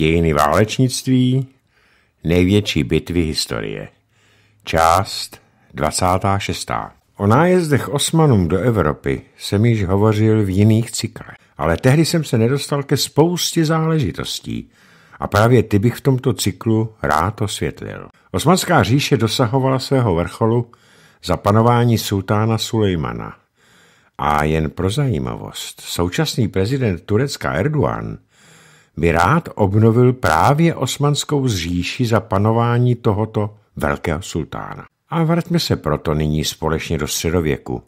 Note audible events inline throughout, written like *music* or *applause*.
Dějiny válečnictví, největší bitvy historie. Část 26. O nájezdech Osmanům do Evropy jsem již hovořil v jiných cyklech, ale tehdy jsem se nedostal ke spoustě záležitostí a právě ty bych v tomto cyklu rád osvětlil. Osmanská říše dosahovala svého vrcholu za panování sultána Sulejmana. A jen pro zajímavost, současný prezident Turecka Erdogan – by rád obnovil právě osmanskou zříši za panování tohoto velkého sultána. A vraťme se proto nyní společně do středověku,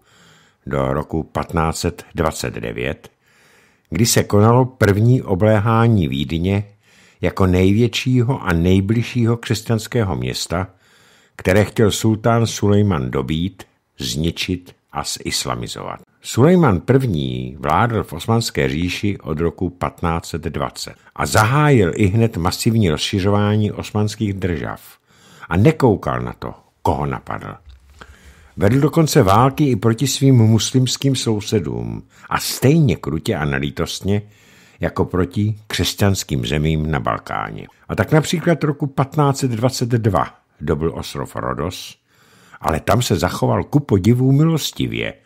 do roku 1529, kdy se konalo první obléhání Vídně jako největšího a nejbližšího křesťanského města, které chtěl sultán Sulejman dobít, zničit a zislamizovat. Sulejman I. vládl v Osmanské říši od roku 1520 a zahájil i hned masivní rozšiřování osmanských držav a nekoukal na to, koho napadl. Vedl dokonce války i proti svým muslimským sousedům a stejně krutě a nalítostně jako proti křesťanským zemím na Balkáně. A tak například roku 1522 dobil ostrov Rodos, ale tam se zachoval ku podivu milostivě –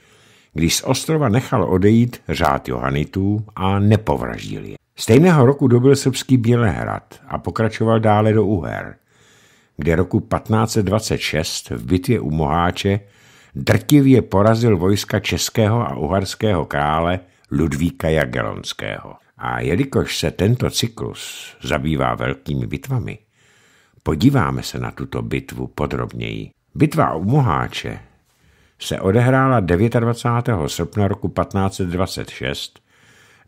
když z ostrova nechal odejít řád Johanitů a nepovraždil je. Stejného roku dobil srbský Bělehrad a pokračoval dále do Uher, kde roku 1526 v bitvě u Moháče drtivě porazil vojska českého a uharského krále Ludvíka Jagelonského. A jelikož se tento cyklus zabývá velkými bitvami, podíváme se na tuto bitvu podrobněji. Bitva u Moháče se odehrála 29. srpna roku 1526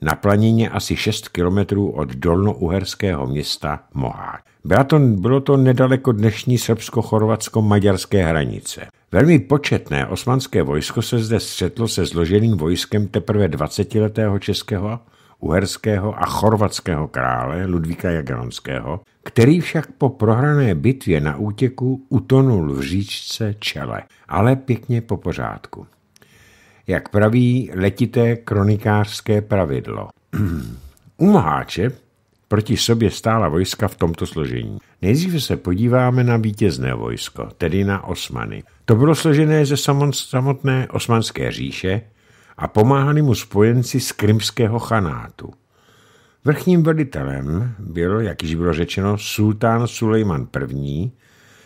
na planině asi 6 kilometrů od dolnouherského města Mohák. Bylo to, bylo to nedaleko dnešní srbsko-chorvatsko-maďarské hranice. Velmi početné osmanské vojsko se zde střetlo se zloženým vojskem teprve 20-letého českého uherského a chorvatského krále Ludvíka Jagelonského, který však po prohrané bitvě na útěku utonul v říčce Čele, ale pěkně po pořádku. Jak praví letité kronikářské pravidlo. *clears throat* U Mháče proti sobě stála vojska v tomto složení. Nejdříve se podíváme na vítězné vojsko, tedy na Osmany. To bylo složené ze samotné osmanské říše, a pomáhali mu spojenci z krymského chanátu. Vrchním velitelem byl, jak již bylo řečeno, sultán Sulejman I.,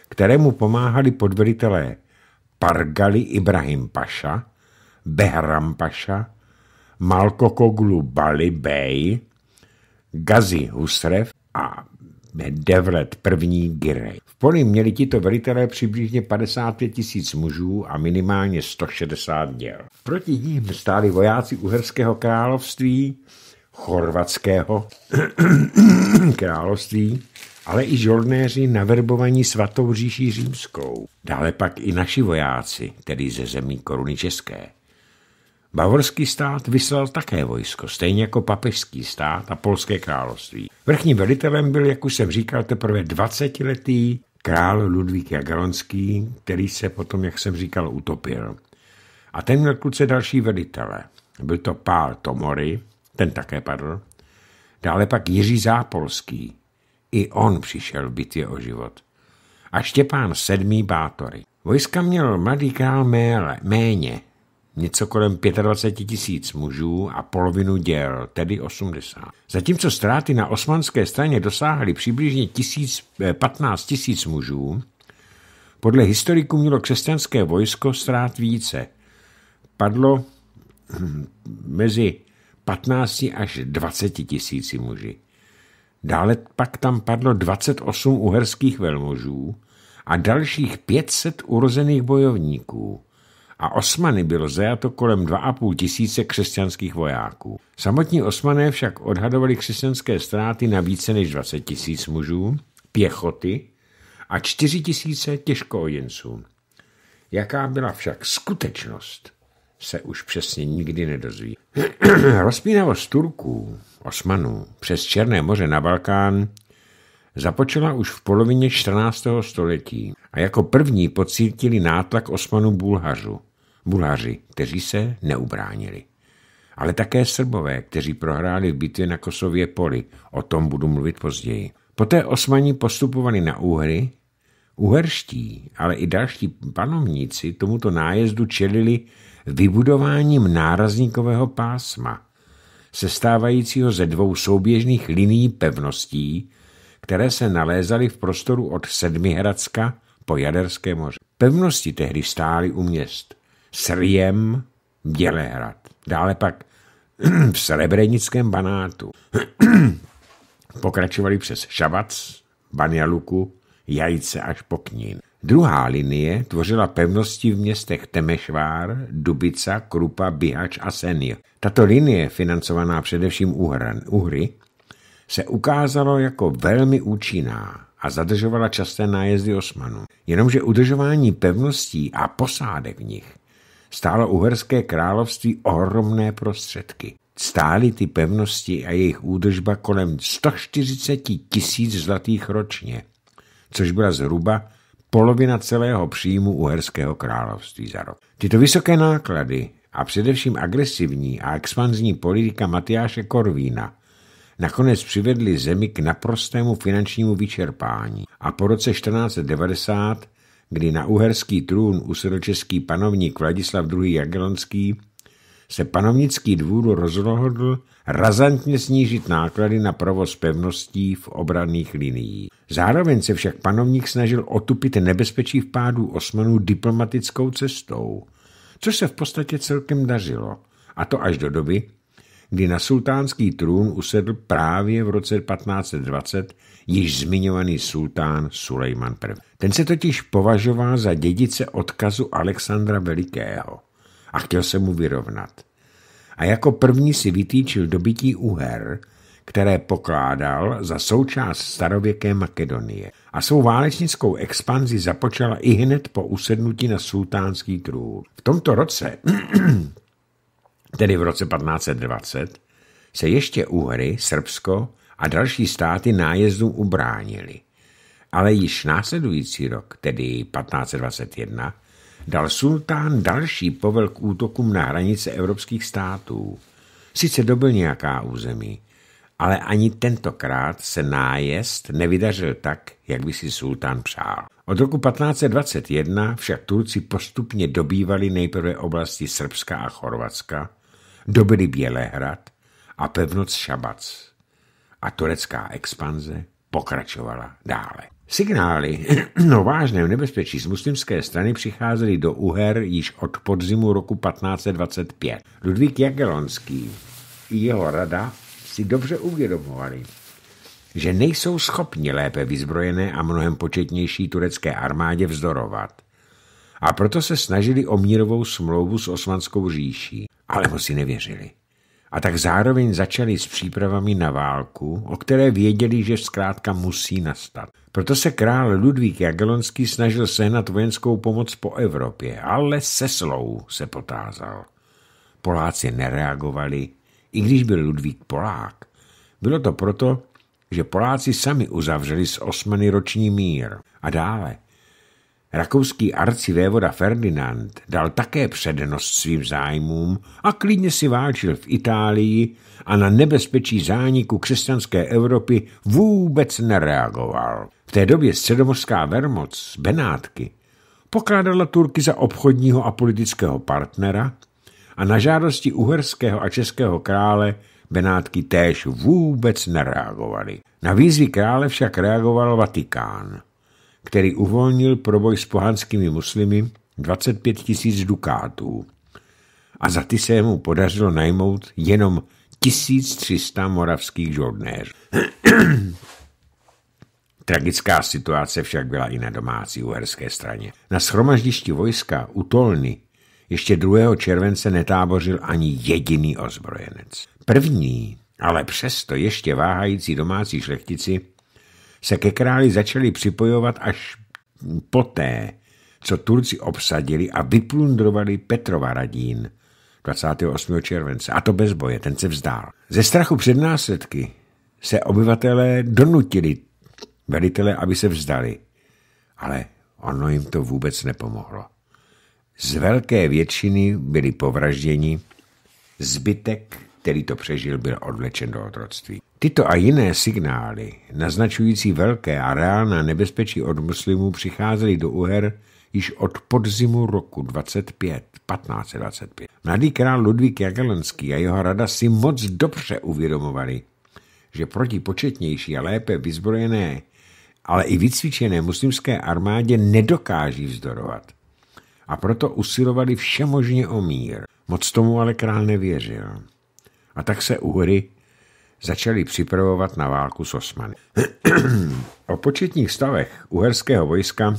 kterému pomáhali podvelitelé Pargali Ibrahim Paša, Behram Paša, Malkokoglu Bali Bey, Gazi Husrev a Devlet, první Girej. V poli měli tito velitelé přibližně 55 tisíc mužů a minimálně 160 děl. Proti ním stáli vojáci Uherského království, Chorvatského *clears throat* království, ale i žolnéři naverbovaní svatou říší římskou. Dále pak i naši vojáci, tedy ze zemí koruny české. Bavorský stát vyslal také vojsko, stejně jako papežský stát a polské království. Vrchním velitelem byl, jak už jsem říkal, teprve 20-letý král Ludvík Jagalonský, který se potom, jak jsem říkal, utopil. A ten měl kluce další velitele. Byl to Pál Tomory, ten také padl, dále pak Jiří Zápolský. I on přišel v bitvě o život. A Štěpán sedmý Bátory. Vojska měl mladý král méle, méně, něco kolem 25 tisíc mužů a polovinu děl, tedy 80. Zatímco ztráty na osmanské straně dosáhly přibližně 15 eh, tisíc mužů, podle historiků mělo křesťanské vojsko ztrát více. Padlo hm, mezi 15 až 20 tisíci muži. Dále pak tam padlo 28 uherských velmožů a dalších 500 urozených bojovníků a osmany bylo zajato kolem 2,5 tisíce křesťanských vojáků. Samotní osmané však odhadovali křesťanské ztráty na více než 20 tisíc mužů, pěchoty a 4 tisíce těžkooděnců. Jaká byla však skutečnost, se už přesně nikdy nedozví. *clears throat* Rozpínavost Turků, Osmanů, přes Černé moře na Balkán započala už v polovině 14. století a jako první pocítili nátlak Osmanů Bulhařů. Bulhaři, kteří se neubránili. Ale také Srbové, kteří prohráli v bitvě na Kosově poli. O tom budu mluvit později. Poté osmani postupovali na Úhry. Uherští, ale i další panovníci tomuto nájezdu čelili vybudováním nárazníkového pásma, sestávajícího ze dvou souběžných linií pevností, které se nalézaly v prostoru od Sedmihradska po Jaderské moře. Pevnosti tehdy stály u měst. Sriem Dělehrad. Dále pak *clears throat* v Srebrenickém banátu. *clears throat* Pokračovali přes Šabac, Banjaluku, Jajce až po Knín. Druhá linie tvořila pevnosti v městech Temešvár, Dubica, Krupa, Bihač a Senj. Tato linie, financovaná především Uhran, Uhry, se ukázalo jako velmi účinná a zadržovala časté nájezdy osmanů. Jenomže udržování pevností a posádek v nich stálo uherské království ohromné prostředky. Stály ty pevnosti a jejich údržba kolem 140 tisíc zlatých ročně, což byla zhruba polovina celého příjmu uherského království za rok. Tyto vysoké náklady a především agresivní a expanzní politika Matyáše Korvína nakonec přivedly zemi k naprostému finančnímu vyčerpání a po roce 1490 kdy na uherský trůn usedl český panovník Vladislav II. Jagelonský, se panovnický dvůr rozhodl razantně snížit náklady na provoz pevností v obranných liniích. Zároveň se však panovník snažil otupit nebezpečí pádu osmanů diplomatickou cestou, což se v podstatě celkem dařilo, a to až do doby, kdy na sultánský trůn usedl právě v roce 1520 již zmiňovaný sultán Sulejman I. Ten se totiž považoval za dědice odkazu Alexandra Velikého a chtěl se mu vyrovnat. A jako první si vytýčil dobytí Uher, které pokládal za součást starověké Makedonie a svou válečnickou expanzi započala i hned po usednutí na sultánský trůn. V tomto roce tedy v roce 1520, se ještě Uhry, Srbsko a další státy nájezdu ubránili. Ale již následující rok, tedy 1521, dal sultán další povel k útokům na hranice evropských států. Sice dobil nějaká území, ale ani tentokrát se nájezd nevydařil tak, jak by si sultán přál. Od roku 1521 však Turci postupně dobývali nejprve oblasti Srbska a Chorvatska, dobyli Bělehrad a pevnoc Šabac. A turecká expanze pokračovala dále. Signály *clears throat* o vážném nebezpečí z muslimské strany přicházely do Uher již od podzimu roku 1525. Ludvík Jagelonský i jeho rada si dobře uvědomovali, že nejsou schopni lépe vyzbrojené a mnohem početnější turecké armádě vzdorovat a proto se snažili o mírovou smlouvu s osmanskou říší, ale mu si nevěřili. A tak zároveň začali s přípravami na válku, o které věděli, že zkrátka musí nastat. Proto se král Ludvík Jagelonský snažil sehnat vojenskou pomoc po Evropě, ale se slou se potázal. Poláci nereagovali, i když byl Ludvík Polák. Bylo to proto, že Poláci sami uzavřeli s Osmany roční mír. A dále, Rakouský arcivévoda Ferdinand dal také přednost svým zájmům a klidně si válčil v Itálii a na nebezpečí zániku křesťanské Evropy vůbec nereagoval. V té době středomorská vermoc Benátky pokládala Turky za obchodního a politického partnera a na žádosti uherského a českého krále Benátky též vůbec nereagovaly. Na výzvy krále však reagoval Vatikán který uvolnil pro boj s pohanskými muslimy 25 tisíc dukátů a za ty se mu podařilo najmout jenom 1300 moravských žodnéřů. *clears throat* Tragická situace však byla i na domácí uherské straně. Na schromaždišti vojska u Tolny ještě 2. července netábořil ani jediný ozbrojenec. První, ale přesto ještě váhající domácí šlechtici se ke králi začali připojovat až poté, co Turci obsadili a vyplundrovali Petrovaradín 28. července. A to bez boje, ten se vzdál. Ze strachu před následky se obyvatelé donutili velitele, aby se vzdali. Ale ono jim to vůbec nepomohlo. Z velké většiny byli povražděni, zbytek který to přežil, byl odvlečen do otroctví. Tyto a jiné signály, naznačující velké a reálné nebezpečí od muslimů, přicházely do Uher již od podzimu roku 25, 1525. Mladý král Ludvík Jagelenský a jeho rada si moc dobře uvědomovali, že proti početnější a lépe vyzbrojené, ale i vycvičené muslimské armádě nedokáží vzdorovat. A proto usilovali všemožně o mír. Moc tomu ale král nevěřil. A tak se Uhry začali připravovat na válku s Osmany. *clears throat* o početních stavech uherského vojska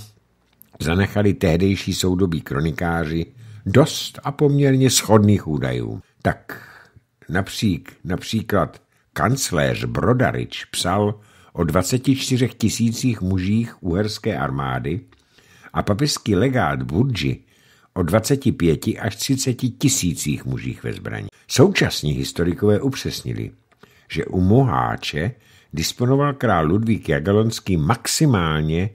zanechali tehdejší soudobí kronikáři dost a poměrně schodných údajů. Tak napřík, například kancléř Brodarič psal o 24 tisících mužích uherské armády a papiský legát Burji o 25 až 30 tisících mužích ve zbraní. Současní historikové upřesnili, že u Moháče disponoval král Ludvík Jagalonský maximálně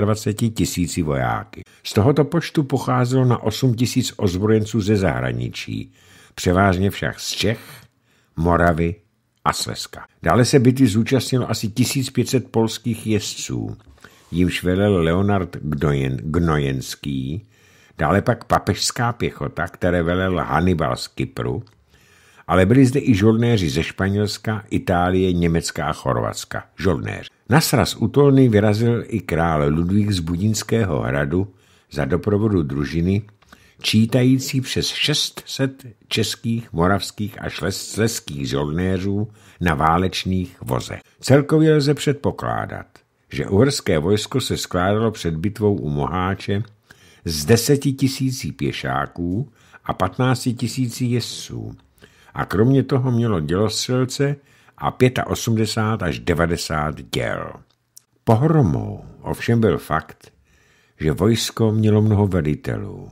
25 tisíci vojáky. Z tohoto počtu pocházelo na 8 tisíc ozbrojenců ze zahraničí, převážně však z Čech, Moravy a Slezska. Dále se bitvy zúčastnilo asi 1500 polských jezdců, jimž velel Leonard Gnojen, Gnojenský, dále pak papežská pěchota, které velel Hannibal z Kypru ale byli zde i žolnéři ze Španělska, Itálie, Německa a Chorvatska. Žolnéři. Na sraz útolný vyrazil i král Ludvík z Budinského hradu za doprovodu družiny, čítající přes 600 českých, moravských a šleských žolnéřů na válečných vozech. Celkově lze předpokládat, že uherské vojsko se skládalo před bitvou u Moháče z deseti tisící pěšáků a patnácti tisící jezdců a kromě toho mělo dělostřelce a 85 až 90 děl. Pohromou ovšem byl fakt, že vojsko mělo mnoho velitelů.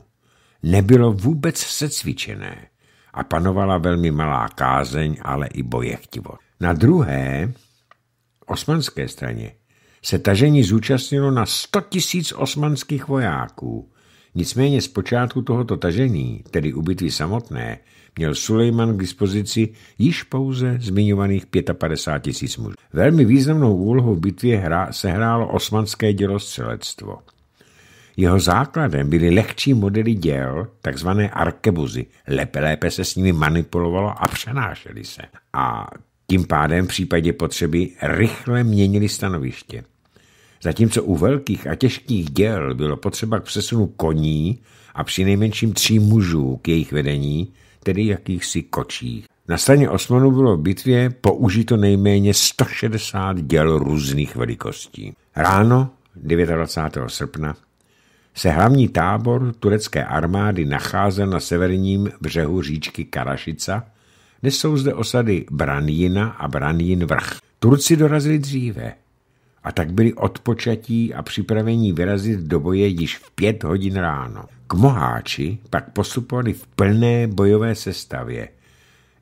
Nebylo vůbec secvičené a panovala velmi malá kázeň, ale i bojechtivo. Na druhé, osmanské straně, se tažení zúčastnilo na 100 tisíc osmanských vojáků. Nicméně z počátku tohoto tažení, tedy u bitvy samotné, měl Sulejman k dispozici již pouze zmiňovaných 55 tisíc mužů. Velmi významnou úlohu v bitvě hra sehrálo osmanské dělostřelectvo. Jeho základem byly lehčí modely děl, takzvané arkebuzy. Lépe, lépe se s nimi manipulovalo a přenášely se. A tím pádem v případě potřeby rychle měnili stanoviště. Zatímco u velkých a těžkých děl bylo potřeba k přesunu koní a při nejmenším tří mužů k jejich vedení, tedy jakýchsi kočích. Na straně Osmanů bylo v bitvě použito nejméně 160 děl různých velikostí. Ráno 29. srpna se hlavní tábor turecké armády nacházel na severním břehu říčky Karašica, kde jsou zde osady Branjina a Branjin vrch. Turci dorazili dříve, a tak byli odpočatí a připravení vyrazit do boje již v pět hodin ráno. K Moháči pak postupovali v plné bojové sestavě.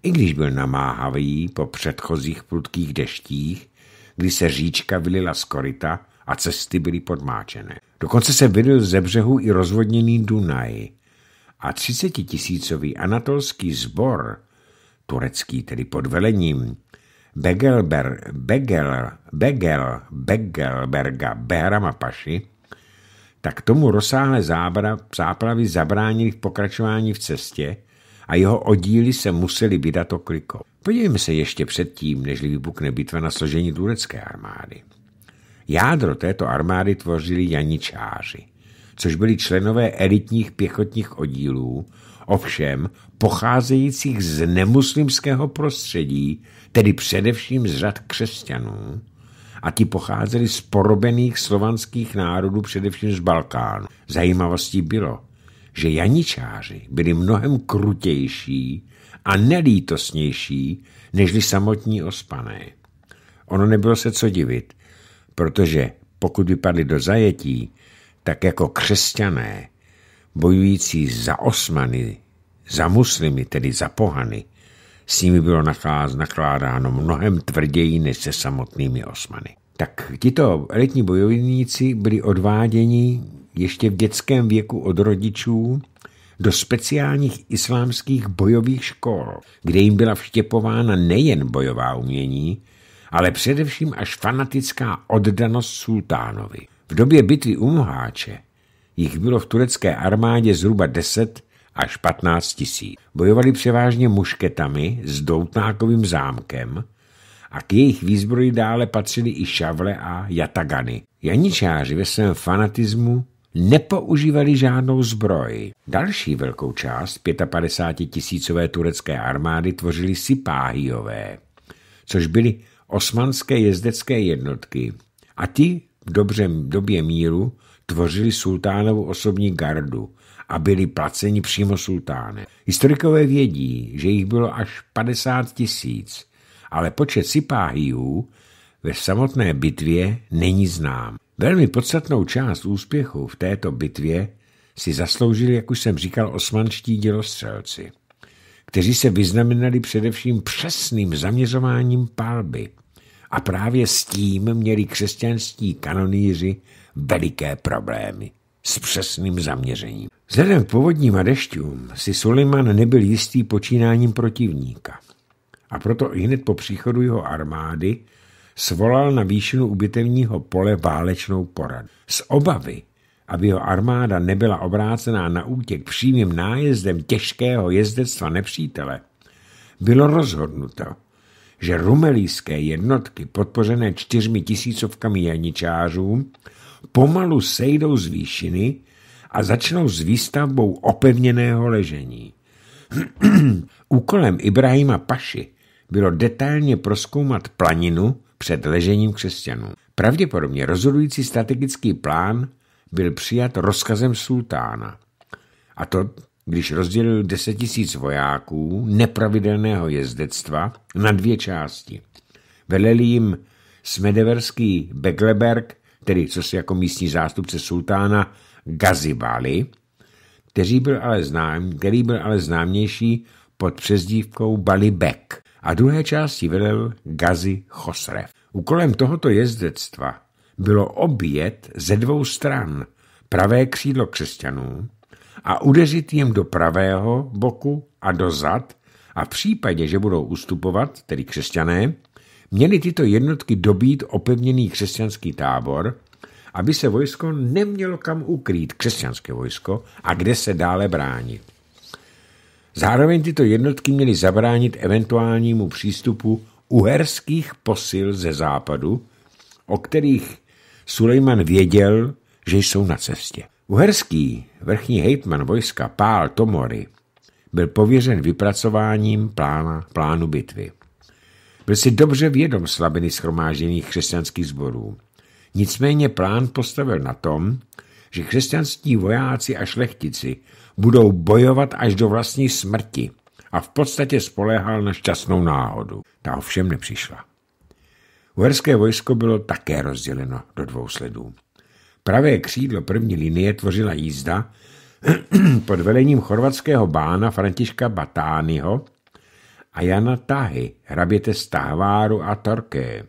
I když byl namáhavý po předchozích prudkých deštích, kdy se říčka vylila z koryta a cesty byly podmáčené. Dokonce se vylil ze břehu i rozvodněný Dunaj a třicetitisícový tisícový anatolský sbor, turecký tedy pod velením Begelber, Begel, Begel, Begelberga Bérama Paši, tak tomu rozsáhlé záplavy zabránili v pokračování v cestě a jeho oddíly se museli vydat oklikou. Podívejme se ještě předtím, než vybukne bitva na složení turecké armády. Jádro této armády tvořili janičáři, což byli členové elitních pěchotních oddílů, ovšem pocházejících z nemuslimského prostředí, tedy především z řad křesťanů, a ti pocházeli z porobených slovanských národů, především z Balkánu. Zajímavostí bylo, že janičáři byli mnohem krutější a nelítosnější nežli samotní ospané. Ono nebylo se co divit, protože pokud vypadli do zajetí, tak jako křesťané, bojující za osmany, za muslimy, tedy za pohany, s nimi bylo nakládáno mnohem tvrději než se samotnými osmany. Tak tito elitní bojovníci byli odváděni ještě v dětském věku od rodičů do speciálních islámských bojových škol, kde jim byla vštěpována nejen bojová umění, ale především až fanatická oddanost sultánovi. V době bitvy u Mháče jich bylo v turecké armádě zhruba 10 až 15 tisíc. Bojovali převážně mušketami s doutnákovým zámkem a k jejich výzbroji dále patřily i šavle a jatagany. Janičáři ve svém fanatismu nepoužívali žádnou zbroj. Další velkou část 55-tisícové turecké armády tvořili Sipáhijové, což byly osmanské jezdecké jednotky a ty v dobře době míru tvořili sultánovu osobní gardu, a byli placeni přímo sultánem. Historikové vědí, že jich bylo až 50 tisíc, ale počet sipáhijů ve samotné bitvě není znám. Velmi podstatnou část úspěchu v této bitvě si zasloužili, jak už jsem říkal, osmanští dělostřelci, kteří se vyznamenali především přesným zaměřováním palby. A právě s tím měli křesťanskí kanoníři veliké problémy s přesným zaměřením. Vzhledem k povodním a dešťům si Suleiman nebyl jistý počínáním protivníka a proto i hned po příchodu jeho armády svolal na výšinu ubytevního pole válečnou poradu. Z obavy, aby jeho armáda nebyla obrácená na útěk přímým nájezdem těžkého jezdectva nepřítele, bylo rozhodnuto, že rumelíské jednotky podpořené čtyřmi tisícovkami janičářů pomalu sejdou z výšiny a začnou s výstavbou opevněného ležení. *clears throat* Úkolem Ibrahima Paši bylo detailně proskoumat planinu před ležením křesťanů. Pravděpodobně rozhodující strategický plán byl přijat rozkazem sultána. A to, když rozdělil 10 tisíc vojáků nepravidelného jezdectva na dvě části. Velel jim Smedeverský Begleberg tedy co si jako místní zástupce sultána Gazibali, který byl ale, znám, který byl ale známější pod přezdívkou Balibek a druhé části vedel Gazi Chosrev. Úkolem tohoto jezdectva bylo obět ze dvou stran pravé křídlo křesťanů a udeřit jim do pravého boku a do zad a v případě, že budou ustupovat, tedy křesťané, Měly tyto jednotky dobít opevněný křesťanský tábor, aby se vojsko nemělo kam ukrýt, křesťanské vojsko, a kde se dále bránit. Zároveň tyto jednotky měly zabránit eventuálnímu přístupu uherských posil ze západu, o kterých Sulejman věděl, že jsou na cestě. Uherský vrchní hejtman vojska Pál Tomory byl pověřen vypracováním plána, plánu bitvy. Byl si dobře vědom slabiny schromážděných křesťanských zborů. Nicméně plán postavil na tom, že křesťanskí vojáci a šlechtici budou bojovat až do vlastní smrti a v podstatě spoléhal na šťastnou náhodu. Ta ovšem nepřišla. Uherské vojsko bylo také rozděleno do dvou sledů. Pravé křídlo první linie tvořila jízda *clears throat* pod velením chorvatského bána Františka Batányho a jana Tahy, hraběte Stáváru a Torké.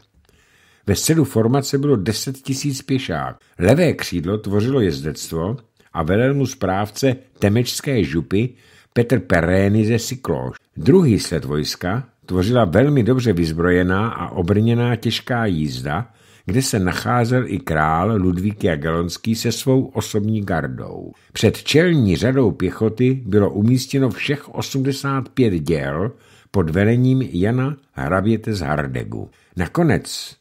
Ve středu formace bylo 10 tisíc pěšák. Levé křídlo tvořilo jezdectvo a velel mu správce temečské župy Petr Perény ze Sikloš. Druhý sled vojska tvořila velmi dobře vyzbrojená a obrněná těžká jízda, kde se nacházel i král Ludvík Jagelonský se svou osobní gardou. Před čelní řadou pěchoty bylo umístěno všech 85 děl, pod velením Jana Hraběte z Hardegu. Nakonec,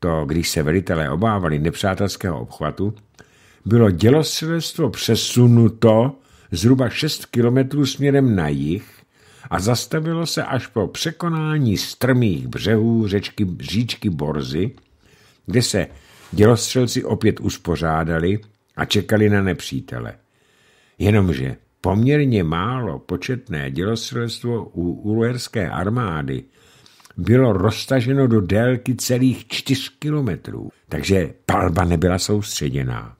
to když se velitelé obávali nepřátelského obchvatu, bylo dělosvědstvo přesunuto zhruba 6 kilometrů směrem na jih a zastavilo se až po překonání strmých břehů řečky, říčky Borzy, kde se dělostřelci opět uspořádali a čekali na nepřítele. Jenomže Poměrně málo početné dělostřelstvo u uruerské armády bylo roztaženo do délky celých čtyř kilometrů, takže palba nebyla soustředěná.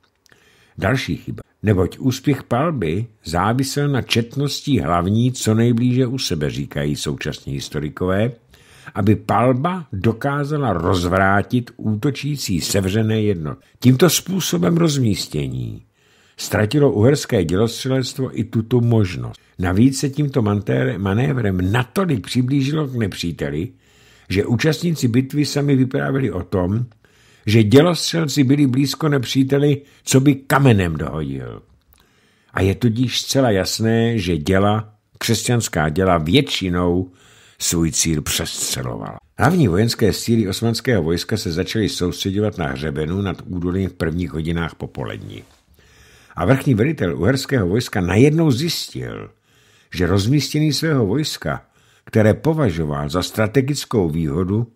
Další chyba, neboť úspěch palby závisel na četnosti hlavní co nejblíže u sebe, říkají současní historikové, aby palba dokázala rozvrátit útočící sevřené jednotky. Tímto způsobem rozmístění Ztratilo uherské dělostřelectvo i tuto možnost. Navíc se tímto manévrem natolik přiblížilo k nepříteli, že účastníci bitvy sami vyprávěli o tom, že dělostřelci byli blízko nepříteli, co by kamenem dohodil. A je tudíž zcela jasné, že děla, křesťanská děla většinou svůj cíl přestřelovala. Hlavní vojenské síly osmanského vojska se začaly soustředovat na hřebenu nad údolím v prvních hodinách popolední a vrchní velitel uherského vojska najednou zjistil, že rozmístění svého vojska, které považoval za strategickou výhodu,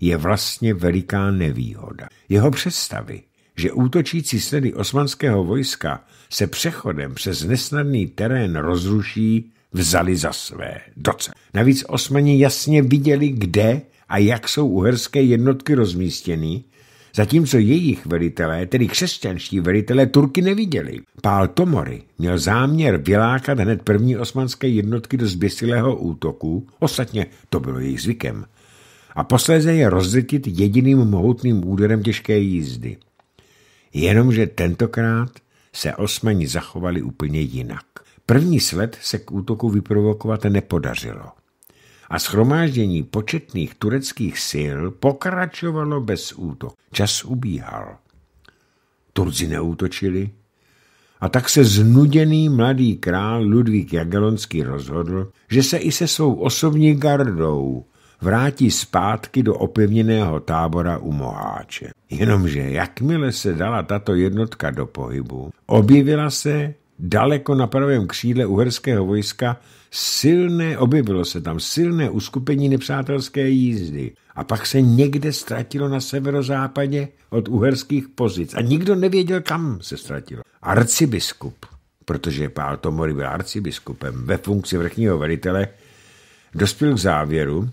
je vlastně veliká nevýhoda. Jeho představy, že útočící sledy osmanského vojska se přechodem přes nesnadný terén rozruší, vzali za své doce. Navíc osmani jasně viděli, kde a jak jsou uherské jednotky rozmístěny zatímco jejich velitelé, tedy křesťanští velitelé, Turky neviděli. Pál Tomory měl záměr vylákat hned první osmanské jednotky do zběsilého útoku, ostatně to bylo jejich zvykem, a posléze je rozdrtit jediným mohutným úderem těžké jízdy. Jenomže tentokrát se osmani zachovali úplně jinak. První sled se k útoku vyprovokovat nepodařilo a schromáždění početných tureckých sil pokračovalo bez útok. Čas ubíhal. Turci neútočili a tak se znuděný mladý král Ludvík Jagelonský rozhodl, že se i se svou osobní gardou vrátí zpátky do opevněného tábora u Moháče. Jenomže jakmile se dala tato jednotka do pohybu, objevila se daleko na pravém křídle uherského vojska silné, objevilo se tam silné uskupení nepřátelské jízdy a pak se někde ztratilo na severozápadě od uherských pozic a nikdo nevěděl, kam se ztratilo. Arcibiskup, protože Pál Tomory byl arcibiskupem ve funkci vrchního velitele, dospěl k závěru,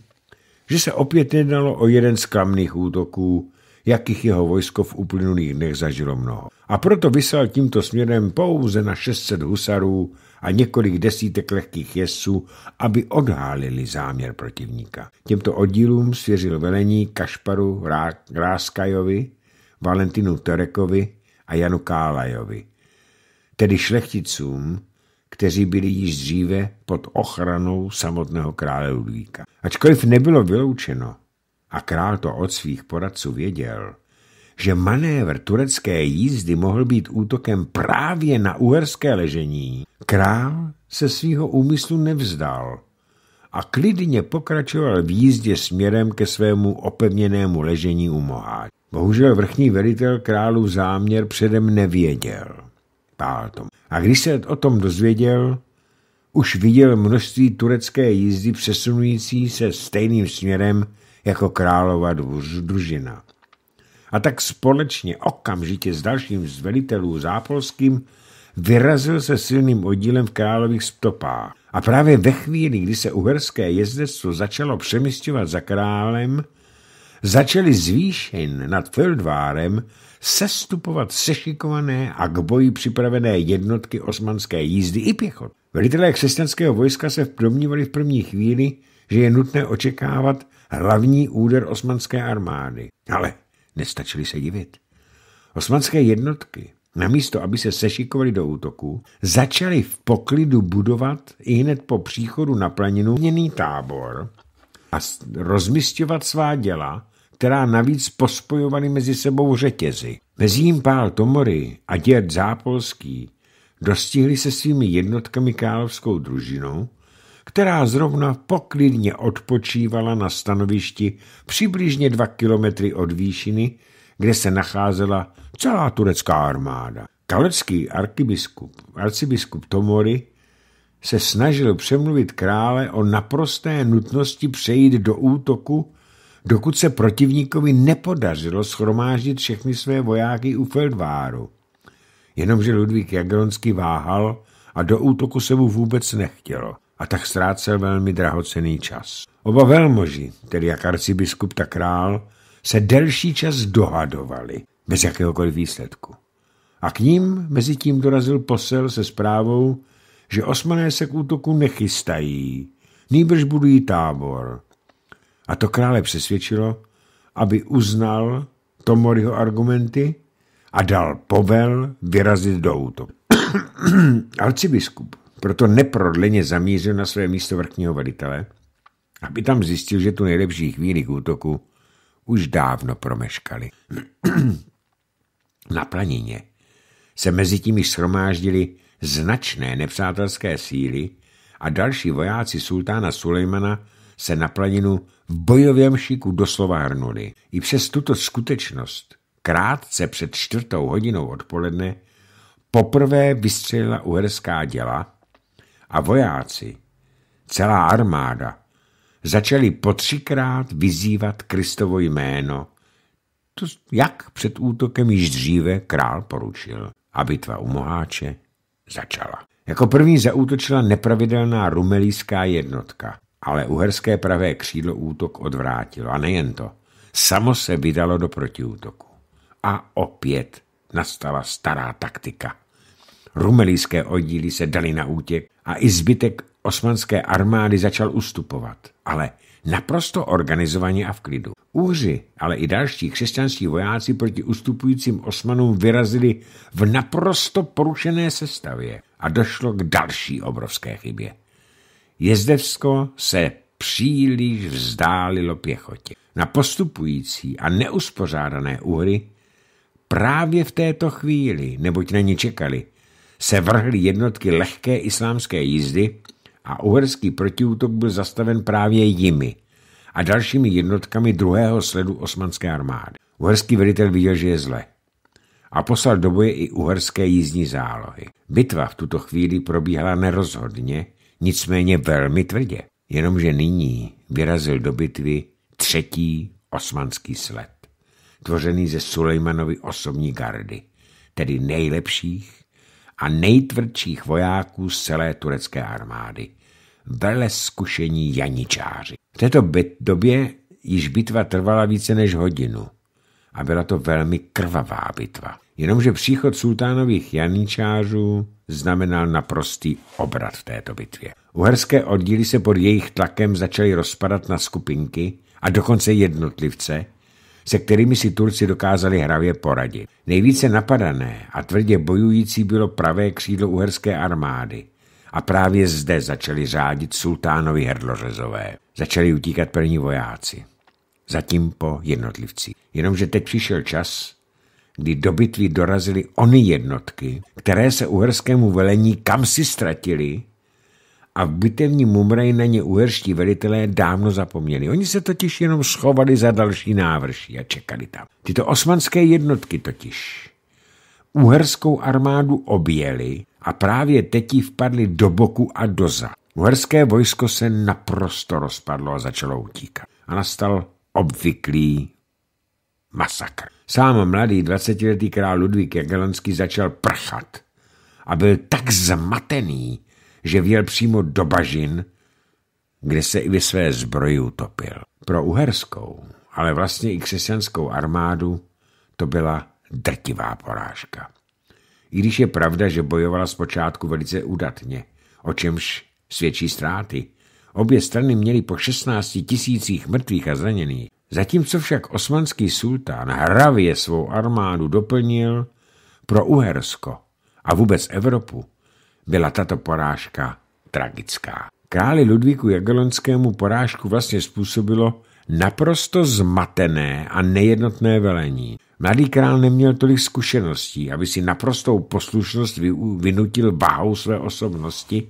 že se opět jednalo o jeden z klamných útoků, jakých jeho vojsko v uplynulých dnech zažilo mnoho. A proto vyslal tímto směrem pouze na 600 husarů a několik desítek lehkých jezdců, aby odhálili záměr protivníka. Těmto oddílům svěřil velení Kašparu Rá Ráskajovi, Valentinu Terekovi a Janu Kálajovi, tedy šlechticům, kteří byli již dříve pod ochranou samotného krále Ludvíka. Ačkoliv nebylo vyloučeno, a král to od svých poradců věděl, že manévr turecké jízdy mohl být útokem právě na uherské ležení, král se svýho úmyslu nevzdal a klidně pokračoval v jízdě směrem ke svému opevněnému ležení u Moháč. Bohužel vrchní velitel králu záměr předem nevěděl. Pátom. A když se o tom dozvěděl, už viděl množství turecké jízdy přesunující se stejným směrem jako králova družina a tak společně okamžitě s dalším z velitelů zápolským vyrazil se silným oddílem v králových stopách. A právě ve chvíli, kdy se uherské jezdectvo začalo přemysťovat za králem, začaly zvýšen nad Feldvárem sestupovat sešikované a k boji připravené jednotky osmanské jízdy i pěchot. Velitelé křesťanského vojska se domnívali v první chvíli, že je nutné očekávat hlavní úder osmanské armády. Ale Nestačili se divit. Osmanské jednotky, namísto aby se sešikovali do útoku, začaly v poklidu budovat i hned po příchodu na planinu měný tábor a rozmistěvat svá děla, která navíc pospojovaly mezi sebou řetězy. jim pál Tomory a děd Zápolský dostihli se svými jednotkami královskou družinu která zrovna poklidně odpočívala na stanovišti přibližně dva kilometry od výšiny, kde se nacházela celá turecká armáda. Kalecký arcibiskup, arcibiskup Tomori, se snažil přemluvit krále o naprosté nutnosti přejít do útoku, dokud se protivníkovi nepodařilo schromáždit všechny své vojáky u Feldváru. Jenomže Ludvík Jagelonský váhal a do útoku se mu vůbec nechtělo a tak ztrácel velmi drahocený čas. Oba velmoži, tedy jak arcibiskup, tak král, se delší čas dohadovali, bez jakéhokoliv výsledku. A k ním mezi tím dorazil posel se zprávou, že osmané se k útoku nechystají, nýbrž budují tábor. A to krále přesvědčilo, aby uznal Tomoriho argumenty a dal povel vyrazit do útoku. *coughs* Arcibiskup proto neprodleně zamířil na své místo vrchního velitele, aby tam zjistil, že tu nejlepší chvíli k útoku už dávno promeškali. *clears throat* na planině se mezi tím již schromáždili značné nepřátelské síly a další vojáci sultána Sulejmana se na planinu v bojovém šiku doslova hrnuli. I přes tuto skutečnost krátce před čtvrtou hodinou odpoledne poprvé vystřelila uherská děla a vojáci, celá armáda, začali po třikrát vyzývat Kristovo jméno. To jak před útokem již dříve král poručil a bitva u Moháče začala. Jako první zaútočila nepravidelná rumelíská jednotka, ale uherské pravé křídlo útok odvrátilo. A nejen to, samo se vydalo do protiútoku. A opět nastala stará taktika. Rumelíské oddíly se dali na útěk a i zbytek osmanské armády začal ustupovat, ale naprosto organizovaně a v klidu. Úři, ale i další křesťanskí vojáci proti ustupujícím osmanům vyrazili v naprosto porušené sestavě a došlo k další obrovské chybě. Jezdevsko se příliš vzdálilo pěchotě. Na postupující a neuspořádané úhry. právě v této chvíli, neboť na ní čekali, se vrhly jednotky lehké islámské jízdy a uherský protiútok byl zastaven právě jimi a dalšími jednotkami druhého sledu osmanské armády. Uherský velitel viděl, že je zle a poslal do boje i uherské jízdní zálohy. Bitva v tuto chvíli probíhala nerozhodně, nicméně velmi tvrdě. Jenomže nyní vyrazil do bitvy třetí osmanský sled, tvořený ze Sulejmanovy osobní gardy, tedy nejlepších a nejtvrdších vojáků z celé turecké armády. Vele zkušení janičáři. V této době již bitva trvala více než hodinu a byla to velmi krvavá bitva. Jenomže příchod sultánových janičářů znamenal naprostý obrat v této bitvě. Uherské oddíly se pod jejich tlakem začaly rozpadat na skupinky a dokonce jednotlivce, se kterými si Turci dokázali hravě poradit. Nejvíce napadané a tvrdě bojující bylo pravé křídlo uherské armády. A právě zde začali řádit sultánovi hrdlořezové. Začali utíkat první vojáci. Zatím po jednotlivci. Jenomže teď přišel čas, kdy do bitvy dorazily ony jednotky, které se uherskému velení kam si ztratili a v bitevní Mumraji na ně uherští velitelé dávno zapomněli. Oni se totiž jenom schovali za další návrší a čekali tam. Tyto osmanské jednotky totiž uherskou armádu objeli a právě teď ji vpadli do boku a doza. Uherské vojsko se naprosto rozpadlo a začalo utíkat. A nastal obvyklý masakr. Sám mladý 20-letý král Ludvík Jagelonský začal prchat a byl tak zmatený, že vjel přímo do bažin, kde se i ve své zbroji utopil. Pro uherskou, ale vlastně i křesťanskou armádu to byla drtivá porážka. I když je pravda, že bojovala zpočátku velice udatně, o čemž svědčí ztráty, obě strany měly po 16 tisících mrtvých a zraněných. Zatímco však osmanský sultán hravě svou armádu doplnil pro Uhersko a vůbec Evropu byla tato porážka tragická. Králi Ludvíku Jagelonskému porážku vlastně způsobilo naprosto zmatené a nejednotné velení. Mladý král neměl tolik zkušeností, aby si naprostou poslušnost vynutil váhou své osobnosti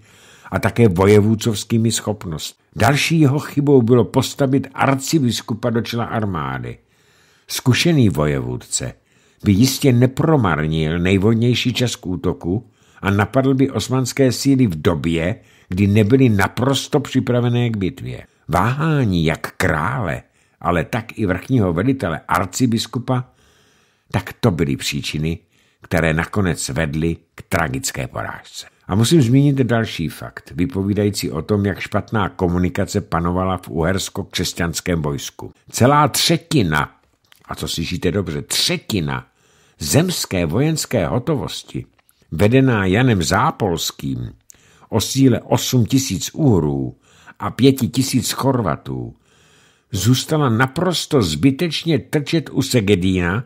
a také vojevůcovskými schopnostmi. Další jeho chybou bylo postavit arcibiskupa do čela armády. Zkušený vojevůdce by jistě nepromarnil nejvodnější čas k útoku, a napadl by osmanské síly v době, kdy nebyly naprosto připravené k bitvě. Váhání jak krále, ale tak i vrchního velitele arcibiskupa, tak to byly příčiny, které nakonec vedly k tragické porážce. A musím zmínit další fakt, vypovídající o tom, jak špatná komunikace panovala v uhersko-křesťanském vojsku. Celá třetina, a co slyšíte dobře, třetina zemské vojenské hotovosti vedená Janem Zápolským o síle 8 tisíc úhrů a 5 tisíc Chorvatů, zůstala naprosto zbytečně trčet u Segedína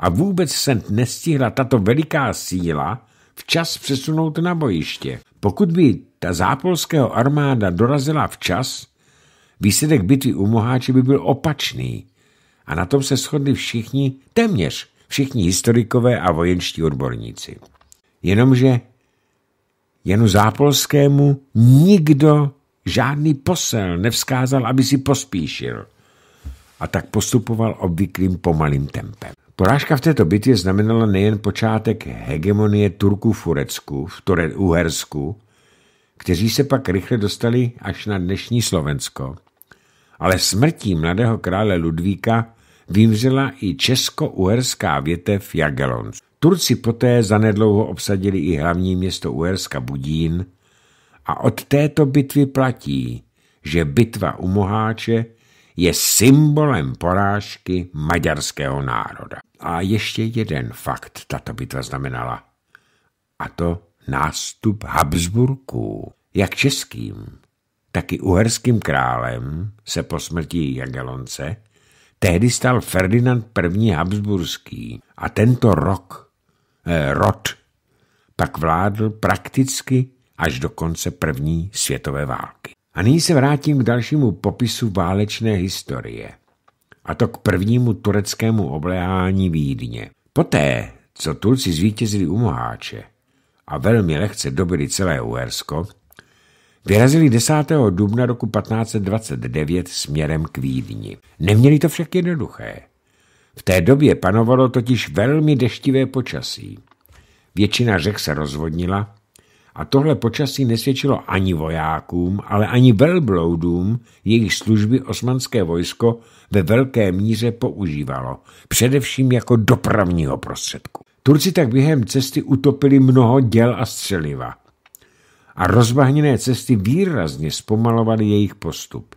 a vůbec se nestihla tato veliká síla včas přesunout na bojiště. Pokud by ta zápolského armáda dorazila včas, výsledek bitvy u Moháče by byl opačný. A na tom se shodli všichni, téměř všichni historikové a vojenští odborníci. Jenomže Janu Zápolskému nikdo žádný posel nevzkázal, aby si pospíšil. A tak postupoval obvyklým pomalým tempem. Porážka v této bitvě znamenala nejen počátek hegemonie Turků v Turecku, v Ture Uhersku, kteří se pak rychle dostali až na dnešní Slovensko, ale smrtí mladého krále Ludvíka vymřela i česko-uherská větev Jagelons. Turci poté zanedlouho obsadili i hlavní město Uerska Budín a od této bitvy platí, že bitva u Moháče je symbolem porážky maďarského národa. A ještě jeden fakt tato bitva znamenala. A to nástup Habsburků, jak českým, tak i uherským králem se po smrti Jagelonce tehdy stal Ferdinand I. Habsburský a tento rok Eh, rod pak vládl prakticky až do konce první světové války. A nyní se vrátím k dalšímu popisu válečné historie, a to k prvnímu tureckému obléhání Vídně. Poté, co Turci zvítězili u Moháče a velmi lehce dobili celé Uhersko, vyrazili 10. dubna roku 1529 směrem k Vídni. Neměli to však jednoduché. V té době panovalo totiž velmi deštivé počasí. Většina řek se rozvodnila a tohle počasí nesvědčilo ani vojákům, ale ani velbloudům, jejich služby osmanské vojsko ve velké míře používalo, především jako dopravního prostředku. Turci tak během cesty utopili mnoho děl a střeliva a rozbahněné cesty výrazně zpomalovaly jejich postup.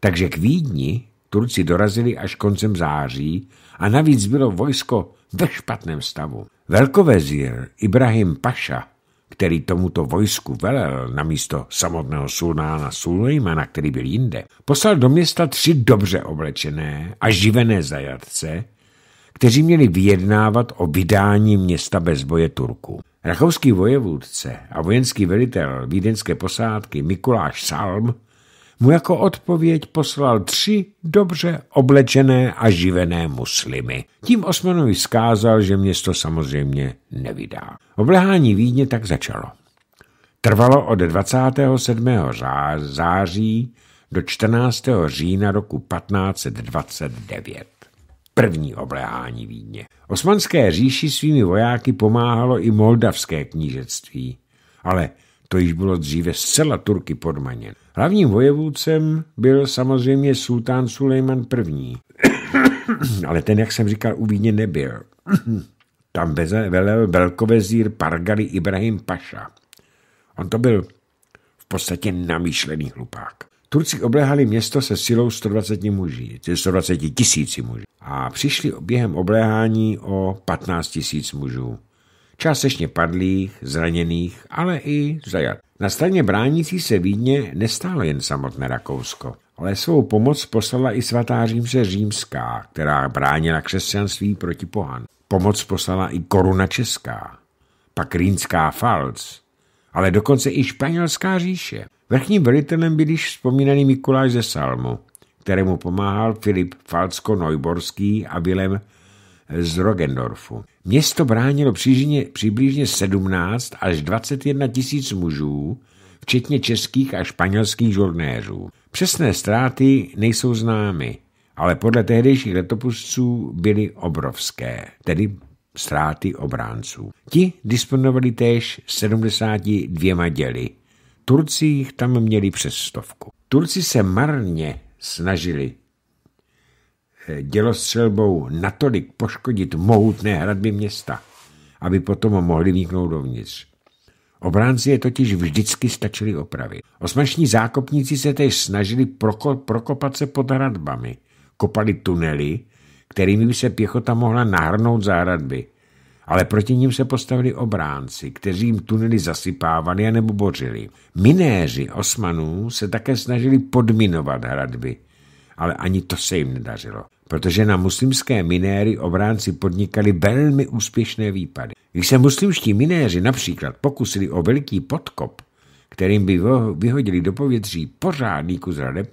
Takže k Vídni Turci dorazili až koncem září a navíc bylo vojsko ve špatném stavu. Velkovezír Ibrahim Paša, který tomuto vojsku velel na místo samotného sulnána Sulejmana, který byl jinde, poslal do města tři dobře oblečené a živené zajatce, kteří měli vyjednávat o vydání města bez boje Turku. Rakouský vojevůdce a vojenský velitel vídeňské posádky Mikuláš Salm mu jako odpověď poslal tři dobře oblečené a živené muslimy. Tím Osmanovi vzkázal, že město samozřejmě nevydá. Oblehání Vídně tak začalo. Trvalo od 27. září do 14. října roku 1529 první obléhání Vídně. Osmanské říši svými vojáky pomáhalo i moldavské knížectví, ale to již bylo dříve zcela Turky podmaněn. Hlavním vojevůdcem byl samozřejmě sultán Sulejman I. *coughs* Ale ten, jak jsem říkal, u Víně nebyl. *coughs* Tam velel velkovezír Pargali Ibrahim Paša. On to byl v podstatě namýšlený hlupák. Turci obléhali město se silou 120 muží, 120 tisíci muží a přišli během obléhání o 15 tisíc mužů částečně padlých, zraněných, ale i zajat. Na straně bránící se Vídně nestálo jen samotné Rakousko, ale svou pomoc poslala i svatá římse římská, která bránila křesťanství proti pohan. Pomoc poslala i koruna česká, pak rýnská falc, ale dokonce i španělská říše. Vrchním velitelem byl již vzpomínaný Mikuláš ze Salmu, kterému pomáhal Filip Falcko-Nojborský a Vilem z Rogendorfu. Město bránilo přížně, přibližně 17 až 21 tisíc mužů, včetně českých a španělských žurnéřů. Přesné ztráty nejsou známy, ale podle tehdejších letopustců byly obrovské, tedy ztráty obránců. Ti disponovali též 72 děly. Turci jich tam měli přes stovku. Turci se marně snažili Eh, dělostřelbou natolik poškodit mohutné hradby města, aby potom mohli vniknout dovnitř. Obránci je totiž vždycky stačili opravit. Osmační zákopníci se tež snažili proko, prokopat se pod hradbami. Kopali tunely, kterými by se pěchota mohla nahrnout za hradby. Ale proti ním se postavili obránci, kteří jim tunely zasypávali a nebo bořili. Minéři osmanů se také snažili podminovat hradby, ale ani to se jim nedařilo protože na muslimské minéry obránci podnikali velmi úspěšné výpady. Když se muslimští minéři například pokusili o velký podkop, kterým by vyhodili do povětří pořádný kus radeb,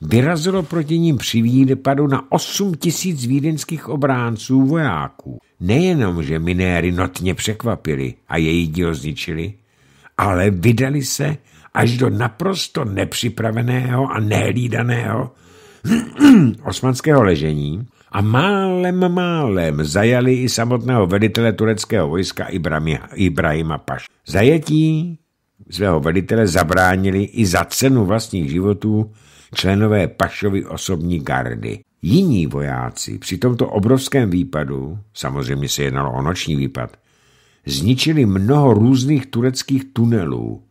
vyrazilo proti ním při výpadu na 8 tisíc vídeňských obránců vojáků. Nejenom, že minéry notně překvapili a její díl zničili, ale vydali se až do naprosto nepřipraveného a nehlídaného *clears throat* osmanského ležení a málem málem zajali i samotného velitele tureckého vojska Ibrahima Paš. Zajetí svého velitele zabránili i za cenu vlastních životů členové Pašovy osobní gardy. Jiní vojáci při tomto obrovském výpadu, samozřejmě se jednalo o noční výpad, zničili mnoho různých tureckých tunelů,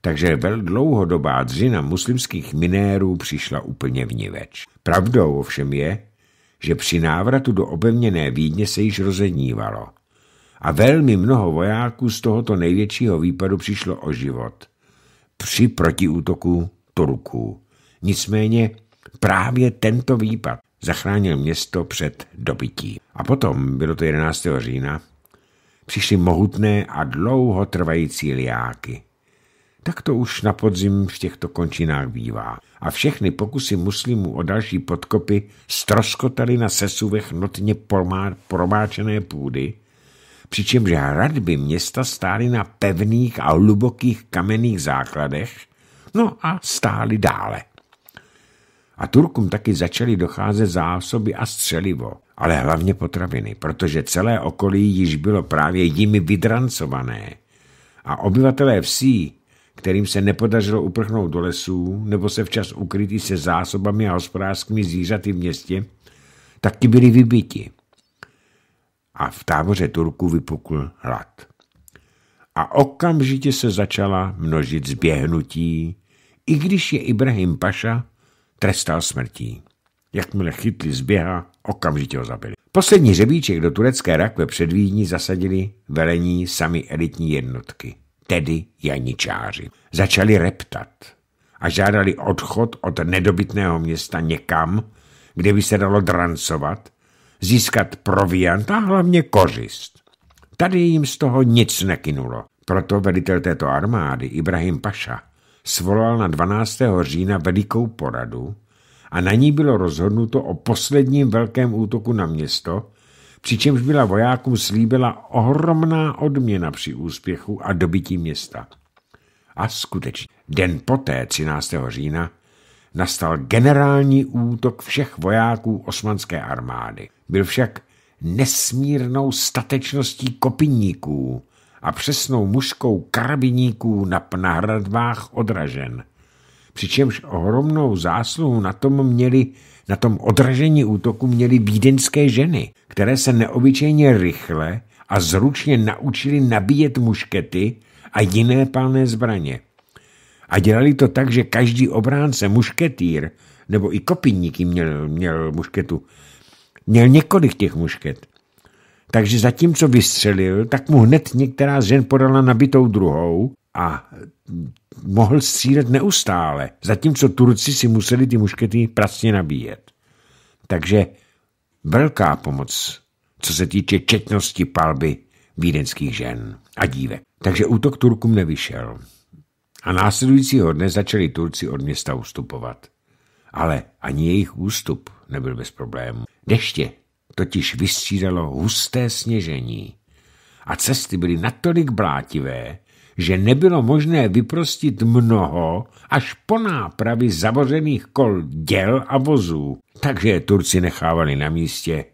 takže vel dlouhodobá dřina muslimských minérů přišla úplně vniveč. Pravdou ovšem je, že při návratu do obevněné Vídně se již rozednívalo a velmi mnoho vojáků z tohoto největšího výpadu přišlo o život při protiútoku Turků. Nicméně právě tento výpad zachránil město před dobytí. A potom, bylo to 11. října, přišly mohutné a dlouho trvající liáky – tak to už na podzim v těchto končinách bývá. A všechny pokusy muslimů o další podkopy stroskotaly na sesuvech notně promáčené půdy, přičemž hradby města stály na pevných a hlubokých kamenných základech, no a stály dále. A Turkům taky začaly docházet zásoby a střelivo, ale hlavně potraviny, protože celé okolí již bylo právě jimi vydrancované. A obyvatelé vsí kterým se nepodařilo uprchnout do lesů nebo se včas ukrytí se zásobami a hospodářskými zvířaty v městě, tak ti byli vybiti. A v táboře Turku vypukl hlad. A okamžitě se začala množit zběhnutí, i když je Ibrahim Paša trestal smrtí. Jakmile chytli zběha, okamžitě ho zabili. Poslední řebíček do turecké rakve před Vídní zasadili velení sami elitní jednotky tedy janičáři, začali reptat a žádali odchod od nedobytného města někam, kde by se dalo drancovat, získat proviant a hlavně kořist. Tady jim z toho nic nekynulo, proto velitel této armády Ibrahim Paša svolal na 12. října velikou poradu a na ní bylo rozhodnuto o posledním velkém útoku na město, přičemž byla vojákům slíbila ohromná odměna při úspěchu a dobytí města. A skutečně, den poté, 13. října, nastal generální útok všech vojáků osmanské armády. Byl však nesmírnou statečností kopiníků a přesnou mužkou karabiníků na, pnahradvách odražen. Přičemž ohromnou zásluhu na tom měli na tom odražení útoku měly vídeňské ženy, které se neobyčejně rychle a zručně naučili nabíjet muškety a jiné palné zbraně. A dělali to tak, že každý obránce, mušketýr, nebo i kopiník, měl, měl mušketu, měl několik těch mušket. Takže zatímco vystřelil, tak mu hned některá z žen podala nabitou druhou a mohl střílet neustále, zatímco Turci si museli ty muškety pracně nabíjet. Takže velká pomoc, co se týče četnosti palby vídeňských žen a dívek. Takže útok Turkům nevyšel. A následujícího dne začali Turci od města ustupovat. Ale ani jejich ústup nebyl bez problémů. Deště totiž vystřídalo husté sněžení a cesty byly natolik blátivé, že nebylo možné vyprostit mnoho až po nápravy zavořených kol děl a vozů, takže je Turci nechávali na místě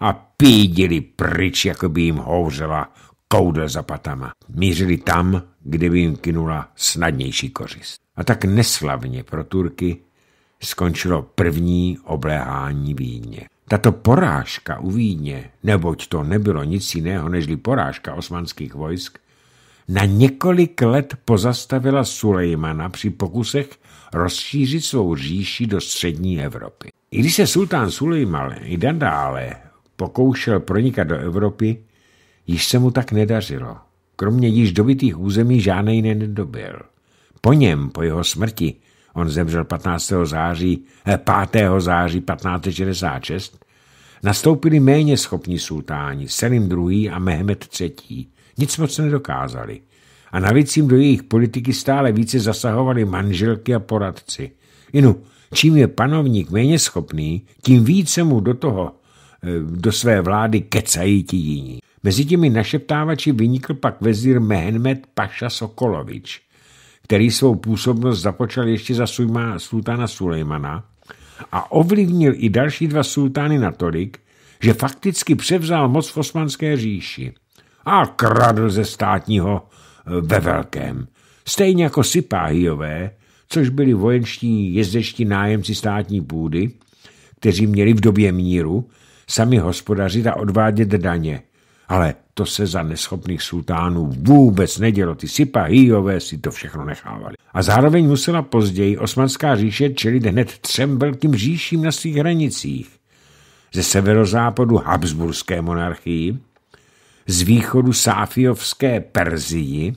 a pídili pryč, jako by jim houřela koudel za patama. Mířili tam, kde by jim kinula snadnější kořist. A tak neslavně pro Turky skončilo první obléhání Vídně. Tato porážka u Vídně, neboť to nebylo nic jiného nežli porážka osmanských vojsk, na několik let pozastavila Sulejmana při pokusech rozšířit svou říši do střední Evropy. I když se sultán Sulejman i dále pokoušel pronikat do Evropy, již se mu tak nedařilo. Kromě již dobitých území žádnej jiný nedobil. Po něm, po jeho smrti, on zemřel 15. září, 5. Eh, září 1566, nastoupili méně schopní sultáni Selim II. a Mehmed III., nic moc nedokázali. A navíc jim do jejich politiky stále více zasahovali manželky a poradci. Inu, čím je panovník méně schopný, tím více mu do toho, eh, do své vlády kecají ti jiní. Mezi těmi našeptávači vynikl pak vezír Mehmed Paša Sokolovič, který svou působnost započal ještě za sujma, sultána Sulejmana a ovlivnil i další dva sultány natolik, že fakticky převzal moc v osmanské říši a kradl ze státního eh, ve velkém. Stejně jako Sipáhiové, což byli vojenští jezdečtí nájemci státní půdy, kteří měli v době míru sami hospodařit a odvádět daně. Ale to se za neschopných sultánů vůbec nedělo. Ty Sipahijové si to všechno nechávali. A zároveň musela později osmanská říše čelit hned třem velkým říším na svých hranicích. Ze severozápadu Habsburské monarchii, z východu Sáfiovské Perzii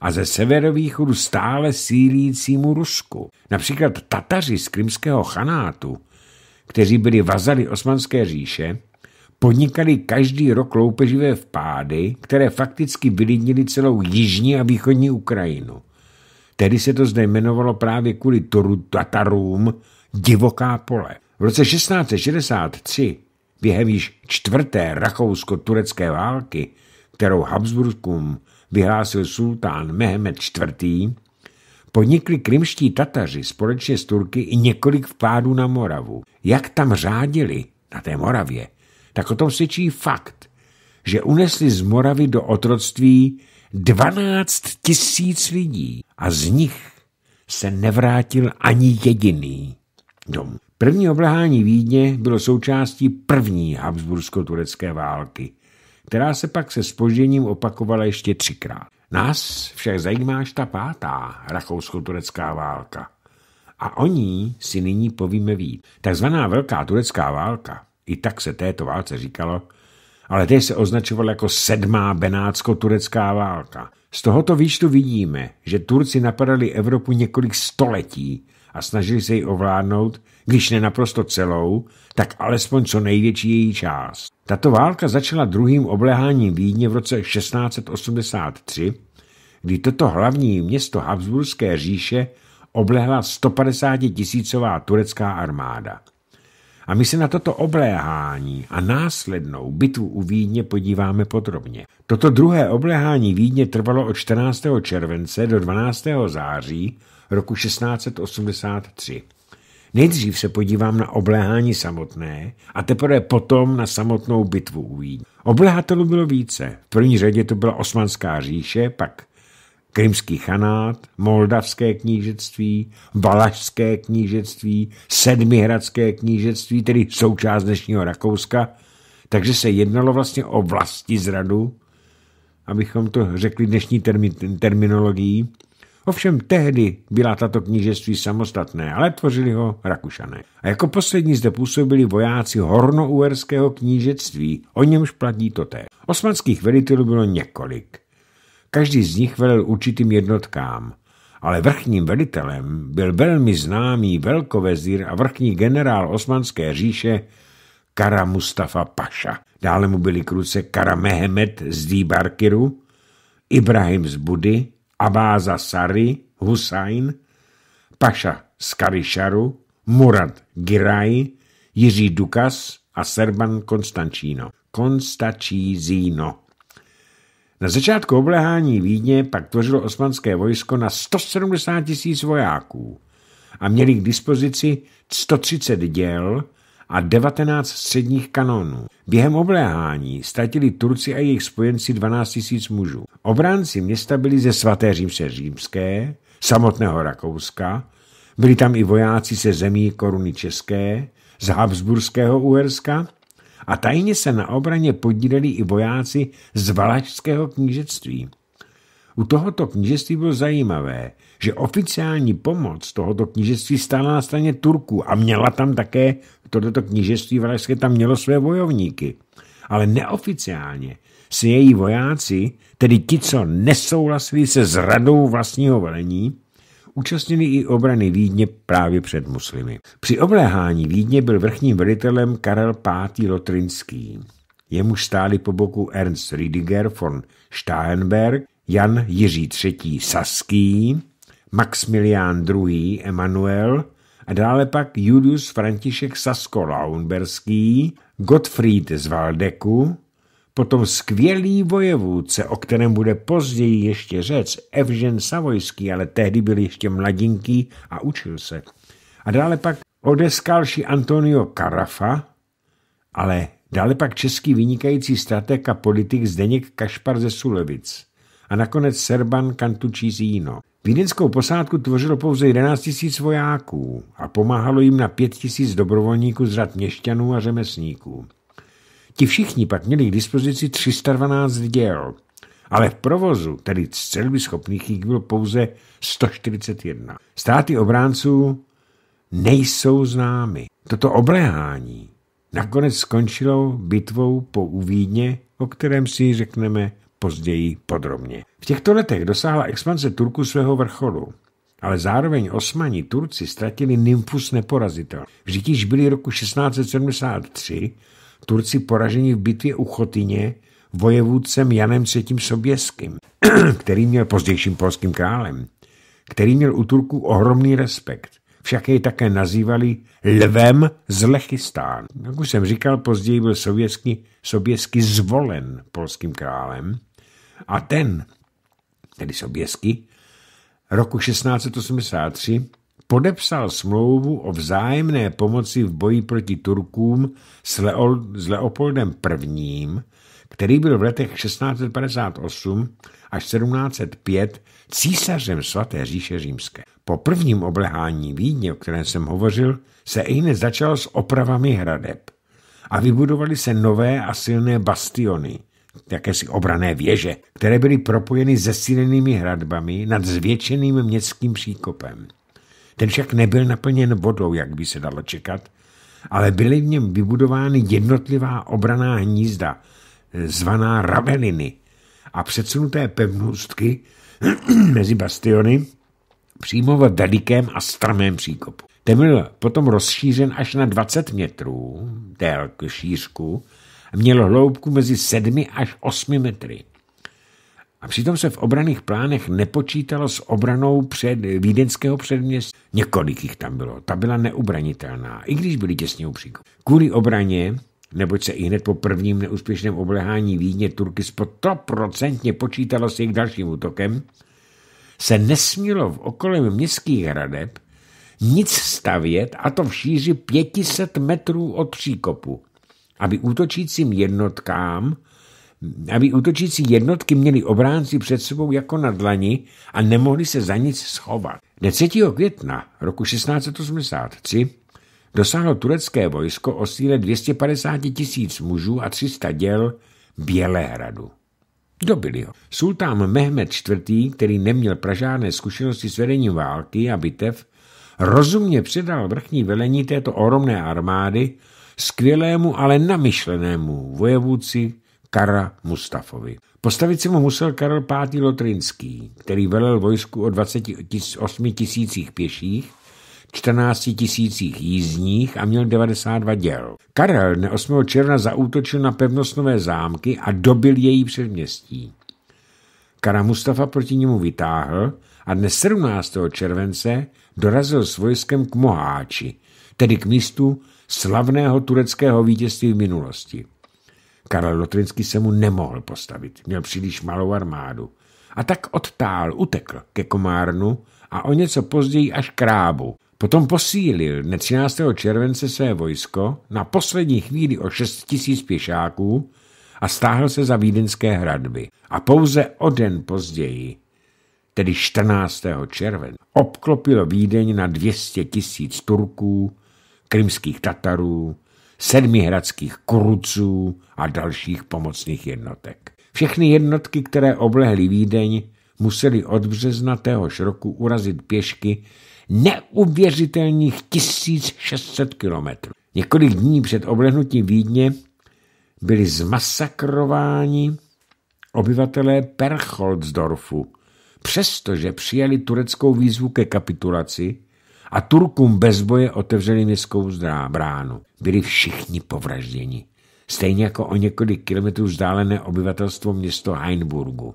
a ze severovýchodu stále sílícímu Rusku. Například Tataři z krymského chanátu, kteří byli vazali Osmanské říše, podnikali každý rok loupeživé vpády, které fakticky vylidnily celou jižní a východní Ukrajinu. Tedy se to zde jmenovalo právě kvůli Tatarům divoká pole. V roce 1663 během již čtvrté rakousko-turecké války, kterou Habsburgům vyhlásil sultán Mehmed IV., podnikli krymští Tataři společně s Turky i několik vpádů na Moravu. Jak tam řádili na té Moravě, tak o tom svědčí fakt, že unesli z Moravy do otroctví 12 tisíc lidí a z nich se nevrátil ani jediný dom. První oblehání Vídně bylo součástí první Habsbursko-turecké války, která se pak se spožděním opakovala ještě třikrát. Nás však zajímá až ta pátá rakousko-turecká válka. A o ní si nyní povíme víc. Takzvaná Velká turecká válka, i tak se této válce říkalo, ale teď se označovala jako sedmá benátsko-turecká válka. Z tohoto výštu vidíme, že Turci napadali Evropu několik století a snažili se ji ovládnout, když ne naprosto celou, tak alespoň co největší její část. Tato válka začala druhým obleháním Vídně v roce 1683, kdy toto hlavní město Habsburské říše oblehla 150 tisícová turecká armáda. A my se na toto obléhání a následnou bitvu u Vídně podíváme podrobně. Toto druhé obléhání Vídně trvalo od 14. července do 12. září roku 1683. Nejdřív se podívám na obléhání samotné a teprve potom na samotnou bitvu u Vídně. Oblehatelů bylo více. V první řadě to byla Osmanská říše, pak Krymský chanát, Moldavské knížectví, Valašské knížectví, Sedmihradské knížectví, tedy součást dnešního Rakouska, takže se jednalo vlastně o vlasti zradu, abychom to řekli dnešní termi terminologií, Ovšem tehdy byla tato knížectví samostatné, ale tvořili ho Rakušané. A jako poslední zde působili vojáci hornouerského knížectví, o němž platí toté. Osmanských velitelů bylo několik. Každý z nich velel určitým jednotkám, ale vrchním velitelem byl velmi známý velkovezír a vrchní generál osmanské říše Kara Mustafa Paša. Dále mu byli kruce Kara Mehemet z Dýbarkiru, Ibrahim z Budy, Abáza Sari, Husajn, Paša z Karišaru, Murat Giraj, Jiří Dukas a Serban Konstančíno. Konstačízíno. Na začátku oblehání Vídně pak tvořilo osmanské vojsko na 170 tisíc vojáků a měli k dispozici 130 děl a 19 středních kanónů. Během obléhání ztratili Turci a jejich spojenci 12 000 mužů. Obránci města byli ze svaté římse římské, samotného Rakouska, byli tam i vojáci se zemí koruny české, z Habsburského Uherska a tajně se na obraně podíleli i vojáci z Valašského knížectví. U tohoto knížectví bylo zajímavé, že oficiální pomoc tohoto knížectví stála na straně Turků a měla tam také, toto knížectví vražské tam mělo své vojovníky, Ale neoficiálně si její vojáci, tedy ti, co nesouhlasili se zradou vlastního velení, účastnili i obrany Vídně právě před muslimy. Při obléhání Vídně byl vrchním velitelem Karel V. Lotrinský. Jemu stáli po boku Ernst Riediger von Steinberg, Jan Jiří III. Saský, Maximilián II. Emanuel a dále pak Julius František Sasko-Launberský, Gottfried z Valdeku, potom skvělý vojevůdce, o kterém bude později ještě řec, Evžen Savojský, ale tehdy byl ještě mladinký a učil se. A dále pak odeskalší Antonio Karafa, ale dále pak český vynikající strateg a politik Zdeněk Kašpar ze Sulevic a nakonec Serban Cantuccino. Vídeňskou posádku tvořilo pouze 11 000 vojáků a pomáhalo jim na 5 000 dobrovolníků z řad měšťanů a řemeslníků. Ti všichni pak měli k dispozici 312 děl, ale v provozu, tedy střelby schopných, jich bylo pouze 141. Státy obránců nejsou známy. Toto oblehání nakonec skončilo bitvou po Uvídně, o kterém si řekneme později podrobně. V těchto letech dosáhla expanze Turku svého vrcholu, ale zároveň osmaní Turci ztratili nymfus neporazitel. Vždyť již byli roku 1673 Turci poraženi v bitvě u Chotyně vojevůdcem Janem III. Soběským, *clears throat* který měl pozdějším polským králem, který měl u Turků ohromný respekt – však jej také nazývali lvem z Lechistán. Jak už jsem říkal, později byl sovětský sovětský zvolen polským králem a ten, tedy sovětský, roku 1683 podepsal smlouvu o vzájemné pomoci v boji proti Turkům s, Leo, s Leopoldem I., který byl v letech 1658 až 1705 císařem svaté říše římské. Po prvním oblehání Vídně, o kterém jsem hovořil, se i hned začalo s opravami hradeb a vybudovaly se nové a silné bastiony, jakési obrané věže, které byly propojeny zesílenými hradbami nad zvětšeným městským příkopem. Ten však nebyl naplněn vodou, jak by se dalo čekat, ale byly v něm vybudovány jednotlivá obraná hnízda, zvaná raveniny a předsunuté pevnostky *clears throat* mezi bastiony přímo v velikém a strmém příkopu. Ten byl potom rozšířen až na 20 metrů délku šířku a měl hloubku mezi 7 až 8 metry. A přitom se v obraných plánech nepočítalo s obranou před vídeňského předměstí. Několik jich tam bylo. Ta byla neubranitelná, i když byly těsně u příkopu. Kvůli obraně neboť se i hned po prvním neúspěšném oblehání Vídně Turky procentně počítalo s jejich dalším útokem, se nesmělo v okolí městských hradeb nic stavět, a to v šíři 500 metrů od příkopu, aby útočícím jednotkám aby útočící jednotky měly obránci před sebou jako na dlani a nemohli se za nic schovat. Dne 3. května roku 1683 dosáhlo turecké vojsko o síle 250 tisíc mužů a 300 děl Bělehradu. Dobili ho. Sultán Mehmed IV., který neměl pražádné zkušenosti s vedením války a bitev, rozumně předal vrchní velení této ohromné armády skvělému, ale namyšlenému vojevůci Kara Mustafovi. Postavit se mu musel Karel V. Lotrinský, který velel vojsku o 28 tisících pěších 14 tisících jízdních a měl 92 děl. Karel dne 8. června zaútočil na pevnost Nové zámky a dobil její předměstí. Kara Mustafa proti němu vytáhl a dne 17. července dorazil s vojskem k Moháči, tedy k místu slavného tureckého vítězství v minulosti. Karel Lotrinský se mu nemohl postavit, měl příliš malou armádu. A tak odtál, utekl ke Komárnu a o něco později až krábu. Potom posílil dne 13. července své vojsko na poslední chvíli o 6 tisíc pěšáků a stáhl se za vídeňské hradby. A pouze o den později, tedy 14. července, obklopilo Vídeň na 200 tisíc Turků, krymských Tatarů, sedmihradských Kuruců a dalších pomocných jednotek. Všechny jednotky, které oblehly Vídeň, museli od března téhož roku urazit pěšky neuvěřitelných 1600 kilometrů. Několik dní před oblehnutím Vídně byli zmasakrováni obyvatelé Percholzdorfu, přestože přijali tureckou výzvu ke kapitulaci a Turkům bez boje otevřeli městskou bránu. Byli všichni povražděni, stejně jako o několik kilometrů vzdálené obyvatelstvo město Heinburgu.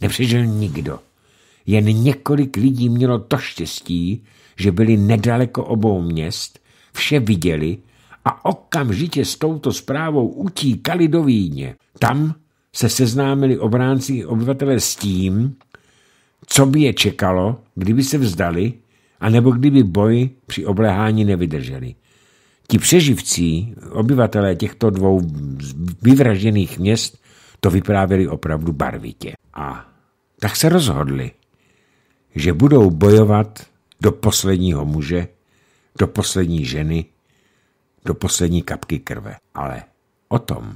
Nepřežil nikdo. Jen několik lidí mělo to štěstí, že byli nedaleko obou měst, vše viděli a okamžitě s touto zprávou utíkali do Víně. Tam se seznámili obránci i obyvatele s tím, co by je čekalo, kdyby se vzdali, anebo kdyby boj při oblehání nevydrželi. Ti přeživcí, obyvatelé těchto dvou vyvražděných měst, to vyprávěli opravdu barvitě. A tak se rozhodli, že budou bojovat do posledního muže, do poslední ženy, do poslední kapky krve. Ale o tom,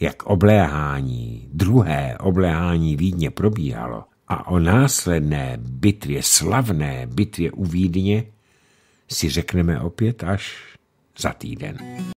jak obléhání, druhé obléhání Vídně probíhalo a o následné bitvě, slavné bitvě u Vídně, si řekneme opět až za týden.